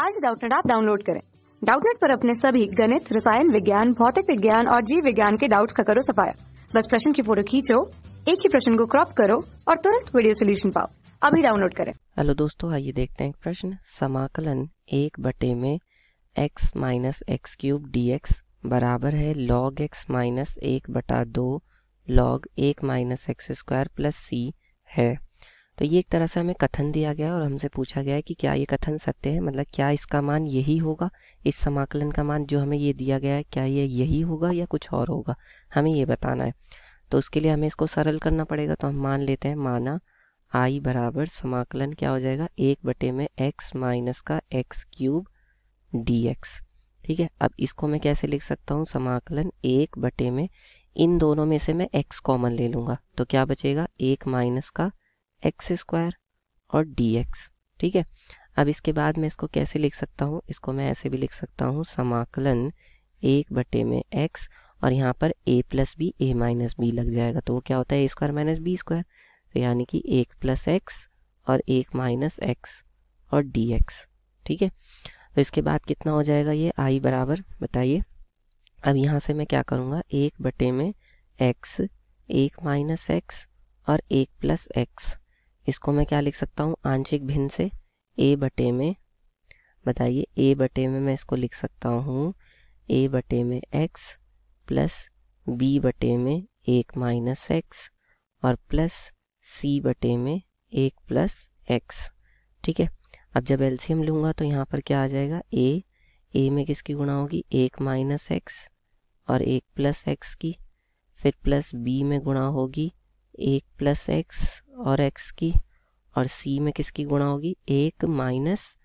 आज डाउटनेट आप डाउनलोड करें डाउटनेट पर अपने सभी गणित रसायन विज्ञान भौतिक विज्ञान और जीव विज्ञान के डाउट्स का करो सफाया बस प्रश्न की फोटो खींचो एक ही प्रश्न को क्रॉप करो और तुरंत वीडियो सोल्यूशन पाओ अभी डाउनलोड करें हेलो दोस्तों आइए देखते हैं प्रश्न समाकलन एक बटे में X minus X cube D X बराबर है लॉग एक्स माइनस एक बटा दो लॉग एक minus X square plus C है तो ये एक तरह से हमें कथन दिया गया और हमसे पूछा गया है कि क्या ये कथन सत्य है मतलब क्या इसका मान यही होगा इस समाकलन का मान जो हमें ये दिया गया है क्या ये यही होगा या कुछ और होगा हमें ये बताना है तो उसके लिए हमें इसको सरल करना पड़ेगा तो हम मान लेते हैं माना आई बराबर समाकलन क्या हो जाएगा एक बटे में एक्स माइनस का एक्स क्यूब डी एक्स ठीक है अब इसको मैं कैसे लिख सकता हूँ समाकलन एक बटे में इन दोनों में से मैं एक्स कॉमन ले लूँगा तो क्या बचेगा एक माइनस का एक्स स्क्वायर और डी एक्स ठीक है अब इसके बाद मैं इसको कैसे लिख सकता हूँ इसको मैं ऐसे भी लिख सकता हूँ समाकलन एक बटे में एक्स और यहाँ पर A plus B A minus B लग जाएगा तो वो क्या होता है A square minus B square तो यानी कि एक प्लस एक्स और एक माइनस एक्स और डी एक्स ठीक है तो इसके बाद कितना हो जाएगा ये आई बराबर बताइए अब यहाँ से मैं क्या करूँगा एक बटे में एक्स एक माइनस एक्स और एक प्लस एक्स इसको मैं क्या लिख सकता हूँ आंशिक भिन्न से ए बटे में बताइए ए बटे में मैं इसको लिख सकता हूँ ए बटे में एक्स प्लस बी बटे में एक माइनस एक्स और प्लस सी बटे में एक प्लस एक्स ठीक है अब जब एल्सीयम लूँगा तो यहाँ पर क्या आ जाएगा ए ए में किसकी गुणा होगी एक माइनस एक्स और एक प्लस एक्स की फिर प्लस बी में गुणा होगी एक प्लस एक्स और एक्स की और सी में किसकी गुणा होगी एक माइनस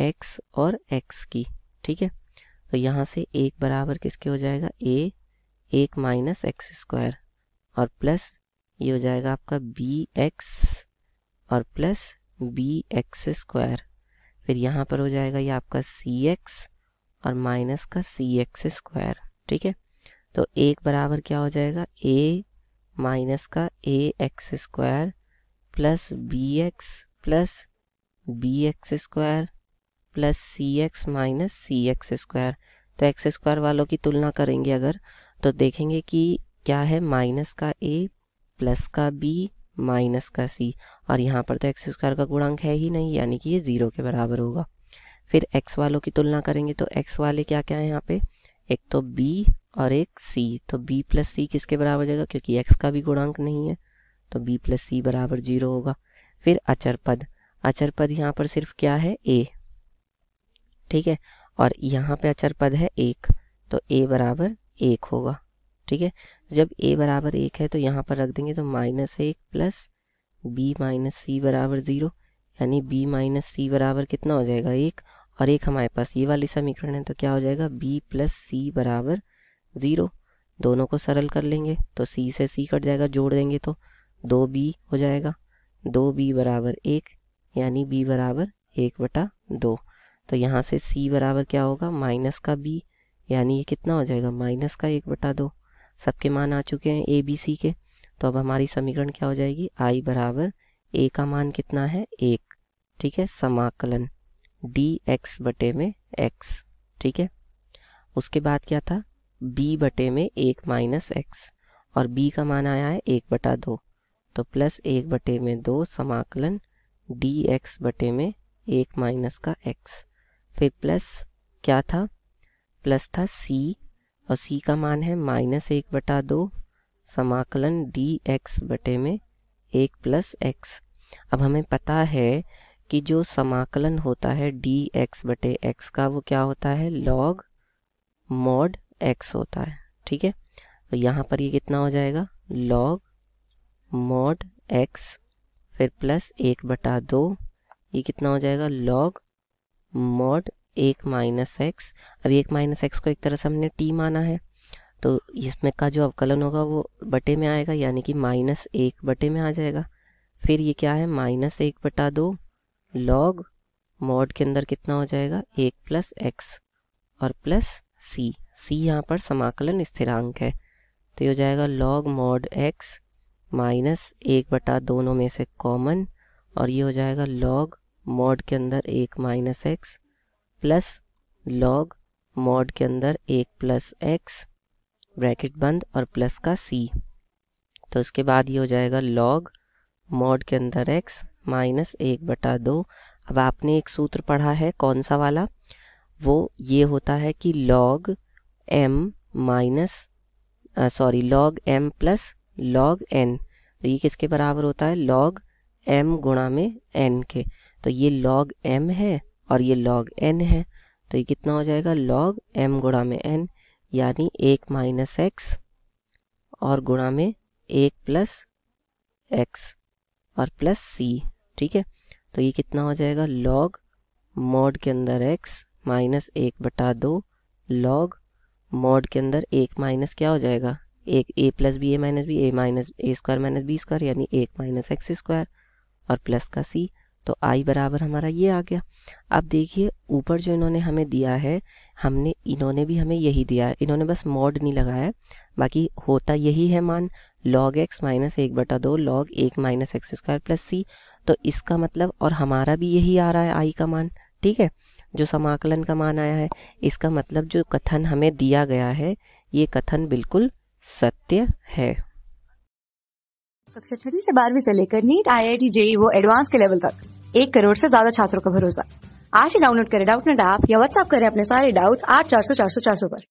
एक्स और एक्स की ठीक है तो यहाँ से एक बराबर किसके हो जाएगा ए एक माइनस एक्स स्क्वायर और प्लस ये हो जाएगा आपका बी एक्स और प्लस बी एक्स स्क्वायर फिर यहाँ पर हो जाएगा ये आपका सी एक्स और माइनस का सी एक्स स्क्वायर ठीक है तो एक बराबर क्या हो जाएगा ए माइनस का A X square plus B X plus B X square plus C X minus C X square तो एक्स स्क्वायर वालों की तुलना करेंगे अगर तो देखेंगे कि क्या है माइनस का ए प्लस का बी माइनस का सी और यहाँ पर तो एक्स स्क्वायर का गुणांक है ही नहीं यानी कि ये ज़ीरो के बराबर होगा फिर एक्स वालों की तुलना करेंगे तो एक्स वाले क्या क्या है यहाँ पे एक तो बी और एक c तो b प्लस सी किसके बराबर जाएगा क्योंकि x का भी गुणांक नहीं है तो b प्लस सी बराबर जीरो होगा फिर अचर पद अचर पद यहाँ पर सिर्फ क्या है a ठीक है और यहाँ पे अचर पद है एक तो a बराबर एक होगा ठीक है जब a बराबर एक है तो यहाँ पर रख देंगे तो माइनस एक प्लस बी माइनस सी बराबर ज़ीरो यानी b माइनस सी बराबर कितना हो जाएगा एक और एक हमारे पास ये वाली समीकरण है तो क्या हो जाएगा b प्लस सी बराबर ज़ीरो दोनों को सरल कर लेंगे तो सी से सी कट जाएगा जोड़ देंगे तो दो बी हो जाएगा दो बी बराबर एक यानी बी बराबर एक बटा दो तो यहाँ से सी बराबर क्या होगा माइनस का बी यानी ये कितना हो जाएगा माइनस का एक बटा दो सबके मान आ चुके हैं ए बी सी के तो अब हमारी समीकरण क्या हो जाएगी आई बराबर ए का मान कितना है एक ठीक है समाकलन डी एक्स बटे में एक्स ठीक है उसके बाद क्या था b बटे में एक माइनस एक्स और b का मान आया है एक बटा दो तो प्लस एक बटे में दो समाकलन डी एक्स बटे में एक माइनस का x फिर प्लस क्या था प्लस था c और c का मान है माइनस एक बटा दो समाकलन डी एक्स बटे में एक प्लस एक्स अब हमें पता है कि जो समाकलन होता है डी एक्स बटे एक्स का वो क्या होता है लॉग मॉड एक्स होता है ठीक है तो यहाँ पर ये कितना हो जाएगा लॉग मॉड एक्स फिर प्लस एक बटा दो ये कितना हो जाएगा लॉग मॉड एक माइनस एक्स अब एक माइनस एक्स को एक तरह से हमने टी माना है तो इसमें का जो अवकलन होगा वो बटे में आएगा यानी कि माइनस एक बटे में आ जाएगा फिर ये क्या है माइनस एक बटा दो लॉग मॉड के अंदर कितना हो जाएगा एक प्लस एक्स और प्लस सी सी यहाँ पर समाकलन स्थिरांक है तो ये हो जाएगा लॉग मॉड एक्स माइनस एक बटा दोनों में से कॉमन और ये हो जाएगा लॉग मॉड के अंदर एक minus X plus log mod के अंदर एक प्लस एक्स ब्रैकेट बंद और प्लस का सी तो उसके बाद ये हो जाएगा लॉग मॉड के अंदर एक्स माइनस एक बटा दो अब आपने एक सूत्र पढ़ा है कौन सा वाला वो ये होता है कि log M minus sorry log M plus log N तो ये किसके बराबर होता है लॉग एम गुणा में एन के तो ये लॉग एम है और ये लॉग एन है तो ये कितना हो जाएगा लॉग एम गुणा में एन यानी एक माइनस एक्स और गुणा में एक प्लस एक्स और प्लस सी ठीक है तो ये कितना हो जाएगा लॉग मोड के अंदर एक्स माइनस एक बटा दो लॉग मॉड के अंदर एक माइनस क्या हो जाएगा एक A plus B A minus B A minus A square minus B square यानी एक माइनस एक्स स्क्वायर और प्लस का सी तो आई बराबर हमारा ये आ गया अब देखिए ऊपर जो इन्होंने हमें दिया है हमने इन्होंने भी हमें यही दिया है इन्होंने बस मॉड नहीं लगाया है बाकी होता यही है मान लॉग एक्स माइनस एक बटा दो लॉग एक minus X square plus C तो इसका मतलब और हमारा भी यही आ रहा है आई का मान ठीक है जो समाकलन का मान आया है इसका मतलब जो कथन हमें दिया गया है ये कथन बिल्कुल सत्य है कक्षा छठी से बारहवीं से लेकर NEET I I T JEE वो एडवांस के लेवल तक एक करोड़ से ज्यादा छात्रों का भरोसा आज ही डाउनलोड करें डाउट नेट ऐप या व्हाट्सएप करें अपने सारे डाउट्स आठ चार सौ चार सौ चार सौ पर